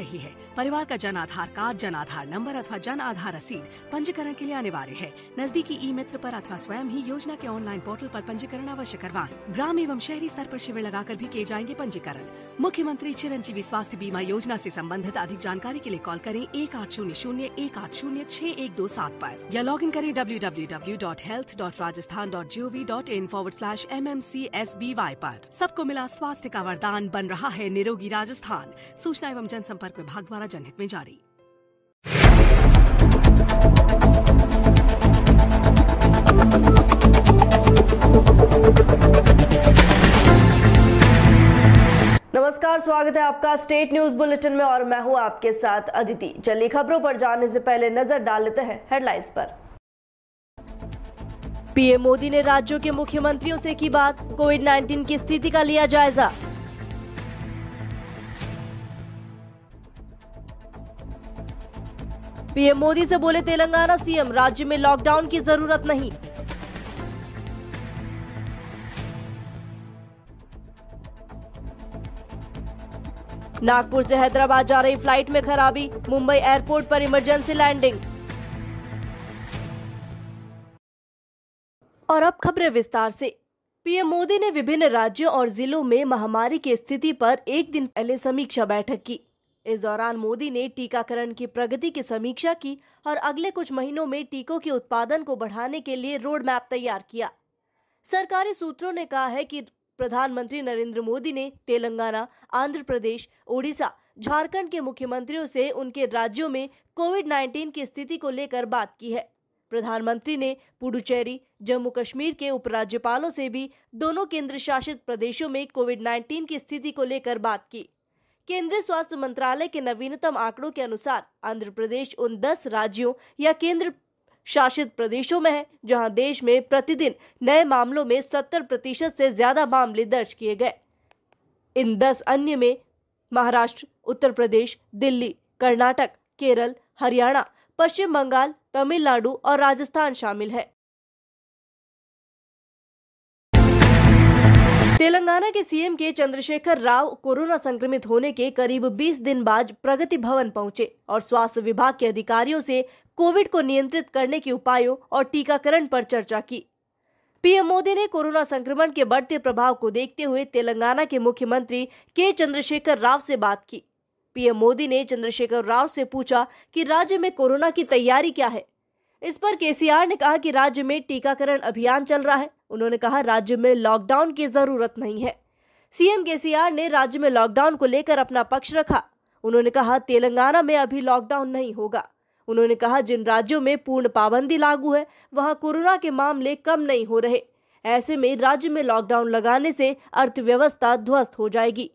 रही है परिवार का जन आधार कार्ड जन आधार नंबर अथवा जन आधार रसीद पंजीकरण के लिए अनिवार्य है नजदीकी ई मित्र पर अथवा स्वयं ही योजना के ऑनलाइन पोर्टल पर पंजीकरण अवश्य करवाएं ग्राम एवं शहरी स्तर पर शिविर लगाकर भी किए जाएंगे पंजीकरण मुख्यमंत्री चिरंजीवी स्वास्थ्य बीमा योजना ऐसी सम्बन्धित अधिक जानकारी के लिए कॉल करें एक आठ शून्य शून्य एक आठ शून्य छह एक दो सात आरोप या लॉग इन करें W W W dot health dot Rajasthan dot G O V dot in forward slash M M C S B Y आरोप सबको मिला स्वास्थ्य का वरदान बन रहा है निरोगी राजस्थान सूचना एवं जनसंपर्क संचार विभाग द्वारा जनहित में जारी नमस्कार स्वागत है आपका स्टेट न्यूज बुलेटिन में और मैं हूं आपके साथ अदिति चलिए खबरों पर जाने से पहले नजर डाल लेते हैं हेडलाइंस पर पीएम मोदी ने राज्यों के मुख्यमंत्रियों से की बात कोविड 19 की स्थिति का लिया जायजा पीएम मोदी से बोले तेलंगाना सीएम राज्य में लॉकडाउन की जरूरत नहीं नागपुर से हैदराबाद जा रही फ्लाइट में खराबी मुंबई एयरपोर्ट पर इमरजेंसी लैंडिंग और अब खबरें विस्तार से पीएम मोदी ने विभिन्न राज्यों और जिलों में महामारी की स्थिति पर एक दिन पहले समीक्षा बैठक की इस दौरान मोदी ने टीकाकरण की प्रगति की समीक्षा की और अगले कुछ महीनों में टीकों के उत्पादन को बढ़ाने के लिए रोड मैप तैयार किया सरकारी सूत्रों ने कहा है कि प्रधानमंत्री नरेंद्र मोदी ने तेलंगाना आंध्र प्रदेश ओडिशा झारखंड के मुख्यमंत्रियों से उनके राज्यों में कोविड 19 की स्थिति को लेकर बात की है प्रधानमंत्री ने पुडुचेरी जम्मू कश्मीर के उपराज्यपालों से भी दोनों केंद्र शासित प्रदेशों में कोविड 19 की स्थिति को लेकर बात की केंद्रीय स्वास्थ्य मंत्रालय के नवीनतम आंकड़ों के अनुसार आंध्र प्रदेश उन दस राज्यों या केंद्र शासित प्रदेशों में है जहां देश में प्रतिदिन नए मामलों में सत्तर प्रतिशत से ज्यादा मामले दर्ज किए गए इन दस अन्य में महाराष्ट्र उत्तर प्रदेश दिल्ली कर्नाटक केरल हरियाणा पश्चिम बंगाल तमिलनाडु और राजस्थान शामिल है तेलंगाना के सीएम के चंद्रशेखर राव कोरोना संक्रमित होने के करीब 20 दिन बाद प्रगति भवन पहुंचे और स्वास्थ्य विभाग के अधिकारियों से कोविड को नियंत्रित करने के उपायों और टीकाकरण पर चर्चा की पीएम मोदी ने कोरोना संक्रमण के बढ़ते प्रभाव को देखते हुए तेलंगाना के मुख्यमंत्री के चंद्रशेखर राव से बात की पीएम मोदी ने चंद्रशेखर राव से पूछा कि राज्य में कोरोना की तैयारी क्या है इस पर केसीआर ने कहा कि राज्य में टीकाकरण अभियान चल रहा है उन्होंने कहा राज्य में लॉकडाउन की जरूरत नहीं है सीएम केसीआर ने राज्य में लॉकडाउन को लेकर अपना पक्ष रखा उन्होंने कहा तेलंगाना में अभी लॉकडाउन नहीं होगा उन्होंने कहा जिन राज्यों में पूर्ण पाबंदी लागू है वहां कोरोना के मामले कम नहीं हो रहे ऐसे में राज्य में लॉकडाउन लगाने से अर्थव्यवस्था ध्वस्त हो जाएगी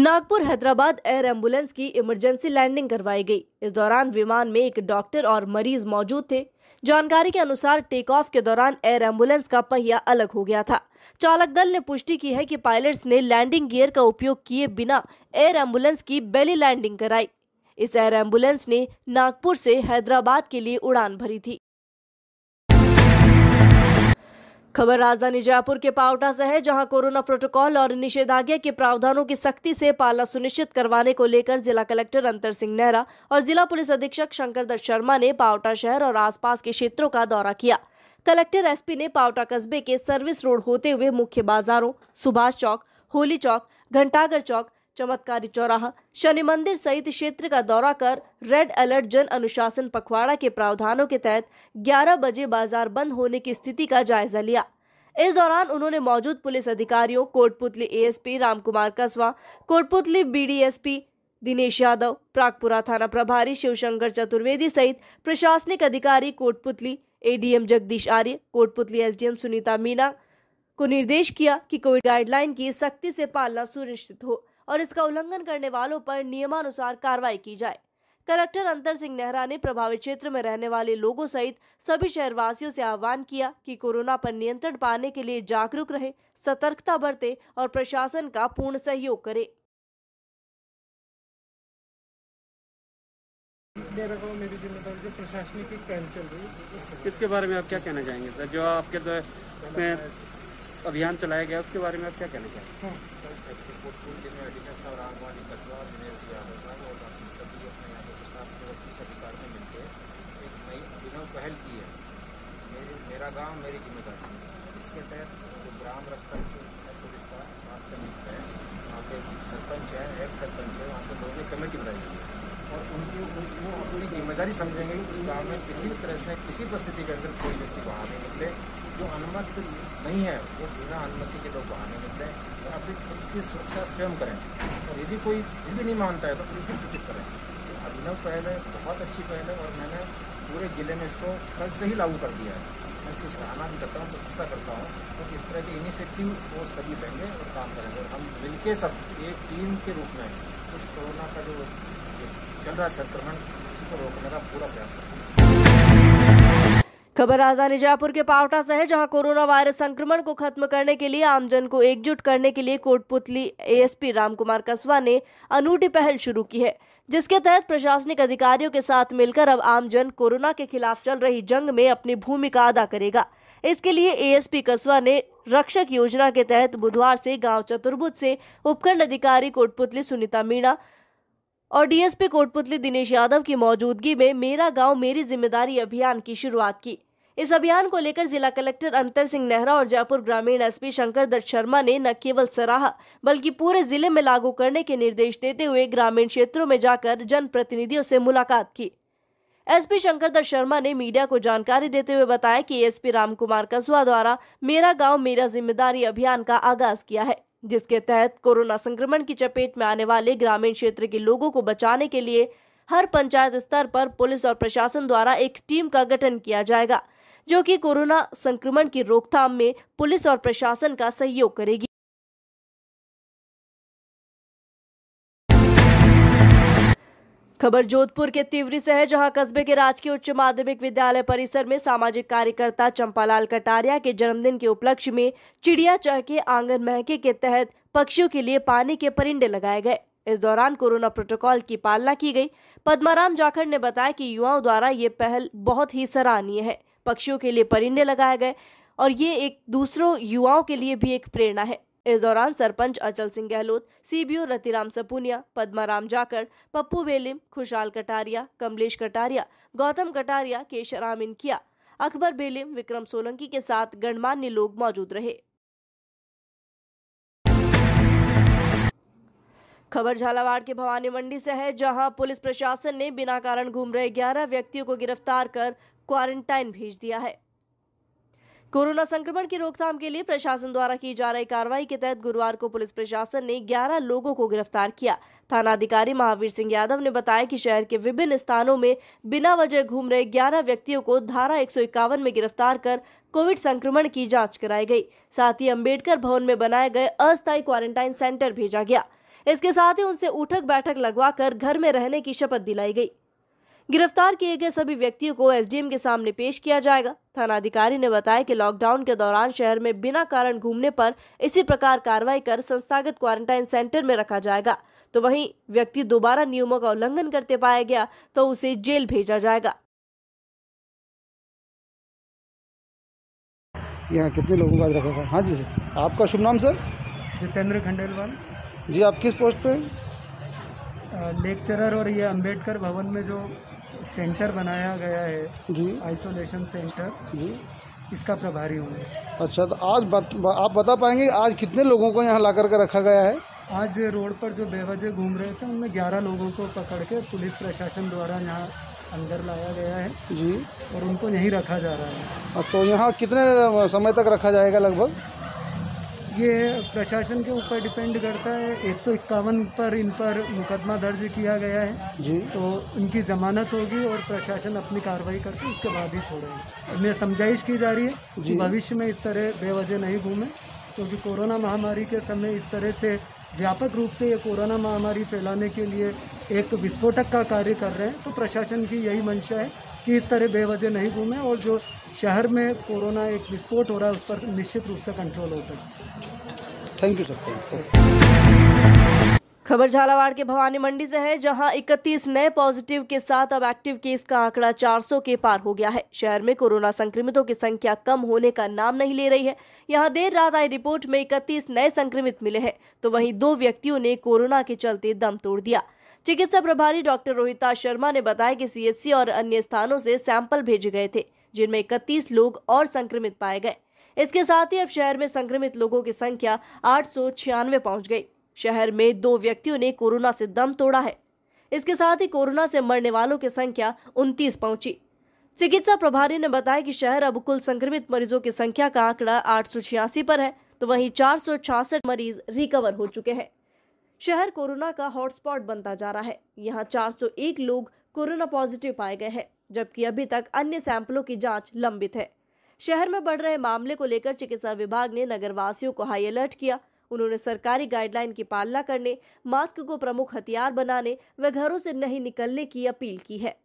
नागपुर हैदराबाद एयर एम्बुलेंस की इमरजेंसी लैंडिंग करवाई गई इस दौरान विमान में एक डॉक्टर और मरीज मौजूद थे जानकारी के अनुसार टेक ऑफ के दौरान एयर एम्बुलेंस का पहिया अलग हो गया था चालक दल ने पुष्टि की है कि पायलट्स ने लैंडिंग गियर का उपयोग किए बिना एयर एम्बुलेंस की बेली लैंडिंग कराई इस एयर एम्बुलेंस ने नागपुर से हैदराबाद के लिए उड़ान भरी थी खबर राजधानी जयपुर के पावटा से है जहां कोरोना प्रोटोकॉल और निषेधाज्ञा के प्रावधानों की सख्ती से पालना सुनिश्चित करवाने को लेकर जिला कलेक्टर अंतर सिंह नेहरा और जिला पुलिस अधीक्षक शंकर दत्त शर्मा ने पावटा शहर और आसपास के क्षेत्रों का दौरा किया कलेक्टर एसपी ने पावटा कस्बे के सर्विस रोड होते हुए मुख्य बाजारों सुभाष चौक होली चौक घंटागर चौक चमत्कारी चौराहा शनि मंदिर सहित क्षेत्र का दौरा कर रेड अलर्ट जन अनुशासन पखवाड़ा के प्रावधानों के तहत 11 बजे बाजार बंद होने की स्थिति का जायजा लिया इस दौरान उन्होंने मौजूद पुलिस अधिकारियों कोटपुतली एएसपी रामकुमार कस्बा कोटपुतली बीडीएसपी दिनेश यादव प्रागपुरा थाना प्रभारी शिवशंकर चतुर्वेदी सहित प्रशासनिक अधिकारी कोटपुतली एडीएम जगदीश आर्य कोटपुतली एसडीएम सुनीता मीना को निर्देश किया कि कोविड गाइडलाइन की सख्ती से पालना सुनिश्चित हो और इसका उल्लंघन करने वालों पर नियमानुसार कार्रवाई की जाए कलेक्टर अंतर सिंह नेहरा ने प्रभावित क्षेत्र में रहने वाले लोगों सहित सभी शहरवासियों से आह्वान किया कि कोरोना पर नियंत्रण पाने के लिए जागरूक रहे सतर्कता बरते और प्रशासन का पूर्ण सहयोग करे प्रशासनिक चल रही है इसके बारे में आप क्या कहना चाहेंगे सर जो आपके तो- अभियान चलाया गया उसके बारे में आप क्या कहना चाहते हैं हाँ। पहल की है मेरे मेरा गांव मेरी जिम्मेदारी इसके तहत जो ग्राम रक्षक है पुलिस का स्वास्थ्य मित्र है वहाँ पे सरपंच है एक सरपंच है वहाँ पे लोगों ने कमेटी बनाई है और उनकी वो अपनी जिम्मेदारी समझेंगे कि उस गाँव में किसी तरह से किसी परिस्थिति के अंदर कोई व्यक्ति वहाँ नहीं निकले जो अनुमति नहीं है वो बिना अनुमति के लोग बहाने नहीं निकलें और तो अपनी खुद की सुरक्षा स्वयं करें और तो यदि कोई फिर भी नहीं मानता है तो पुलिस को सूचित करें तो अभिनव पहल है बहुत अच्छी पहल है और मैंने पूरे जिले में इसको कल से ही लागू कर दिया है मैं इसकी सराहना भी करता हूँ प्रशंसा करता हूँ तो इस तरह के इनिशिएटिव वो सभी लेंगे और काम करेंगे हम मिलके सब एक टीम के रूप में उस कोरोना का जो चल रहा है संक्रमण उसको रोकने का पूरा प्रयास करते हैं खबर राजधानी जयपुर के पावटा से है जहां कोरोना वायरस संक्रमण को खत्म करने के लिए आमजन को एकजुट करने के लिए कोटपुतली एएसपी रामकुमार कस्बा ने अनूठी पहल शुरू की है जिसके तहत प्रशासनिक अधिकारियों के साथ मिलकर अब आमजन कोरोना के खिलाफ चल रही जंग में अपनी भूमिका अदा करेगा इसके लिए एएसपी कस्बा ने रक्षक योजना के तहत बुधवार से गांव चतुर्भुज से उपखंड अधिकारी कोटपुतली सुनीता मीणा और डीएसपी कोटपुतली दिनेश यादव की मौजूदगी में मेरा गांव मेरी जिम्मेदारी अभियान की शुरुआत की इस अभियान को लेकर जिला कलेक्टर अंतर सिंह नेहरा और जयपुर ग्रामीण एसपी शंकर दत्त शर्मा ने न केवल सराहा बल्कि पूरे जिले में लागू करने के निर्देश देते हुए ग्रामीण क्षेत्रों में जाकर जनप्रतिनिधियों से मुलाकात की एसपी शंकर दत्त शर्मा ने मीडिया को जानकारी देते हुए बताया कि एसपी रामकुमार कसवा द्वारा मेरा गांव मेरा जिम्मेदारी अभियान का आगाज किया है जिसके तहत कोरोना संक्रमण की चपेट में आने वाले ग्रामीण क्षेत्र के लोगों को बचाने के लिए हर पंचायत स्तर पर पुलिस और प्रशासन द्वारा एक टीम का गठन किया जाएगा जो कि कोरोना संक्रमण की रोकथाम में पुलिस और प्रशासन का सहयोग करेगी खबर जोधपुर के तिवरी से है जहां कस्बे के राजकीय उच्च माध्यमिक विद्यालय परिसर में सामाजिक कार्यकर्ता चंपालाल कटारिया के जन्मदिन के उपलक्ष्य में चिड़िया चहके आंगन महके के तहत पक्षियों के लिए पानी के परिंडे लगाए गए इस दौरान कोरोना प्रोटोकॉल की पालना की गई पद्माराम जाखड़ ने बताया कि युवाओं द्वारा ये पहल बहुत ही सराहनीय है पक्षियों के लिए परिंदे लगाए गए और ये एक दूसरों युवाओं के लिए भी एक प्रेरणा है इस दौरान सरपंच अचल सिंह गहलोत सीबीओ रतिराम सपूनिया पद्माराम जाकर पप्पू बेलिम खुशाल कटारिया कमलेश कटारिया गौतम कटारिया केशराम इनकिया अकबर बेलिम विक्रम सोलंकी के साथ गणमान्य लोग मौजूद रहे खबर झालावाड़ के भवानी मंडी से है जहां पुलिस प्रशासन ने बिना कारण घूम रहे 11 व्यक्तियों को गिरफ्तार कर क्वारंटाइन भेज दिया है कोरोना संक्रमण की रोकथाम के लिए प्रशासन द्वारा की जा रही कार्रवाई के तहत गुरुवार को पुलिस प्रशासन ने 11 लोगों को गिरफ्तार किया थानाधिकारी महावीर सिंह यादव ने बताया कि शहर के विभिन्न स्थानों में बिना वजह घूम रहे 11 व्यक्तियों को धारा एक में गिरफ्तार कर कोविड संक्रमण की जांच कराई गयी साथ ही अम्बेडकर भवन में बनाए गए अस्थायी क्वारंटाइन सेंटर भेजा गया इसके साथ ही उनसे उठक बैठक लगवा घर में रहने की शपथ दिलाई गयी गिरफ्तार किए गए सभी व्यक्तियों को एसडीएम के सामने पेश किया जाएगा थाना अधिकारी ने बताया कि लॉकडाउन के दौरान शहर में बिना कारण घूमने पर इसी प्रकार कार्रवाई कर संस्थागत क्वारंटाइन सेंटर में रखा जाएगा तो वही व्यक्ति दोबारा नियमों का उल्लंघन करते पाया गया तो उसे जेल भेजा जाएगा यहाँ कितने लोगों का रखा हाँ जी सर आपका शुभ नाम सर जितेंद्र खंडेलवाल जी आप किस पोस्ट पे लेक्चरर और ये अंबेडकर भवन में जो सेंटर बनाया गया है जी आइसोलेशन सेंटर जी इसका प्रभारी हूँ अच्छा तो आज बत, आप बता पाएंगे आज कितने लोगों को यहाँ ला करके रखा गया है आज रोड पर जो बेवजह घूम रहे थे उनमें ग्यारह लोगों को पकड़ के पुलिस प्रशासन द्वारा यहाँ अंदर लाया गया है जी और उनको यहीं रखा जा रहा है तो यहाँ कितने समय तक रखा जाएगा लगभग ये प्रशासन के ऊपर डिपेंड करता है एक सौ इक्यावन पर इन पर मुकदमा दर्ज किया गया है जी तो इनकी ज़मानत होगी और प्रशासन अपनी कार्रवाई करके उसके बाद ही छोड़ेंगे इन्हें समझाइश की जा रही है कि भविष्य में इस तरह बेवजह नहीं घूमें क्योंकि तो कोरोना महामारी के समय इस तरह से व्यापक रूप से ये कोरोना महामारी फैलाने के लिए एक विस्फोटक का कार्य कर रहे हैं तो प्रशासन की यही मंशा है कि इस तरह बेवजह नहीं घूमें और जो शहर में कोरोना एक विस्फोट हो रहा है उस पर निश्चित रूप से कंट्रोल हो सके thank you sir thank you खबर झालावाड़ के भवानी मंडी से है जहां 31 नए पॉजिटिव के साथ अब एक्टिव केस का आंकड़ा 400 के पार हो गया है शहर में कोरोना संक्रमितों की संख्या कम होने का नाम नहीं ले रही है यहां देर रात आई रिपोर्ट में 31 नए संक्रमित मिले हैं तो वहीं दो व्यक्तियों ने कोरोना के चलते दम तोड़ दिया चिकित्सा प्रभारी डॉक्टर रोहिता शर्मा ने बताया कि सीएचसी और अन्य स्थानों से सैंपल भेजे गए थे जिनमें इकतीस लोग और संक्रमित पाए गए इसके साथ ही अब शहर में संक्रमित लोगों की संख्या आठ सौ छियानवे पहुंच गई शहर में दो व्यक्तियों ने कोरोना से दम तोड़ा है इसके साथ ही कोरोना से मरने वालों की संख्या उनतीस पहुंची चिकित्सा प्रभारी ने बताया कि शहर अब कुल संक्रमित मरीजों की संख्या का आंकड़ा आठ पर है तो वहीं चार मरीज रिकवर हो चुके हैं शहर कोरोना का हॉटस्पॉट बनता जा रहा है यहाँ 401 लोग कोरोना पॉजिटिव पाए गए हैं जबकि अभी तक अन्य सैंपलों की जांच लंबित है शहर में बढ़ रहे मामले को लेकर चिकित्सा विभाग ने नगरवासियों को हाई अलर्ट किया उन्होंने सरकारी गाइडलाइन की पालना करने मास्क को प्रमुख हथियार बनाने व घरों से नहीं निकलने की अपील की है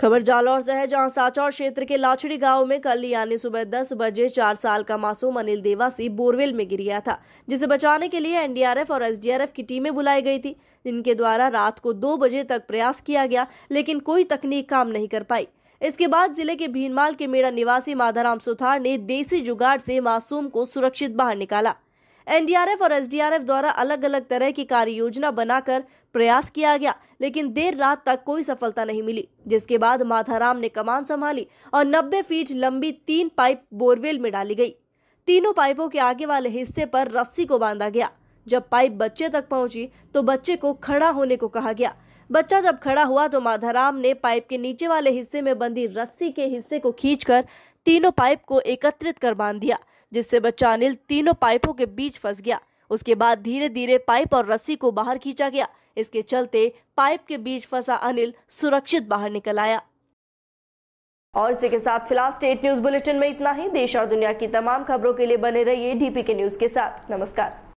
खबर जालौर से है जहां साचौर क्षेत्र के लाछड़ी गांव में कल यानी सुबह 10 बजे चार साल का मासूम अनिल देवासी बोरवेल में गिर गया था जिसे बचाने के लिए एनडीआरएफ और एसडीआरएफ की टीमें बुलाई गई थी जिनके द्वारा रात को दो बजे तक प्रयास किया गया लेकिन कोई तकनीक काम नहीं कर पाई इसके बाद जिले के भीनमाल के मेड़ा निवासी माधाराम सुथार ने देसी जुगाड़ से मासूम को सुरक्षित बाहर निकाला एनडीआरएफ और एसडीआरएफ द्वारा अलग अलग तरह की कार्य योजना बनाकर प्रयास किया गया लेकिन देर रात तक कोई सफलता नहीं मिली जिसके बाद माथाराम ने कमान संभाली और 90 फीट लंबी तीन पाइप बोरवेल में डाली गई तीनों पाइपों के आगे वाले हिस्से पर रस्सी को बांधा गया जब पाइप बच्चे तक पहुंची तो बच्चे को खड़ा होने को कहा गया बच्चा जब खड़ा हुआ तो माधाराम ने पाइप के नीचे वाले हिस्से में बंधी रस्सी के हिस्से को खींचकर तीनों पाइप को एकत्रित कर बांध दिया जिससे बच्चा अनिल तीनों पाइपों के बीच फंस गया उसके बाद धीरे धीरे पाइप और रस्सी को बाहर खींचा गया इसके चलते पाइप के बीच फंसा अनिल सुरक्षित बाहर निकल आया और इसी के साथ फिलहाल स्टेट न्यूज बुलेटिन में इतना ही देश और दुनिया की तमाम खबरों के लिए बने रहिए डीपी के न्यूज के साथ नमस्कार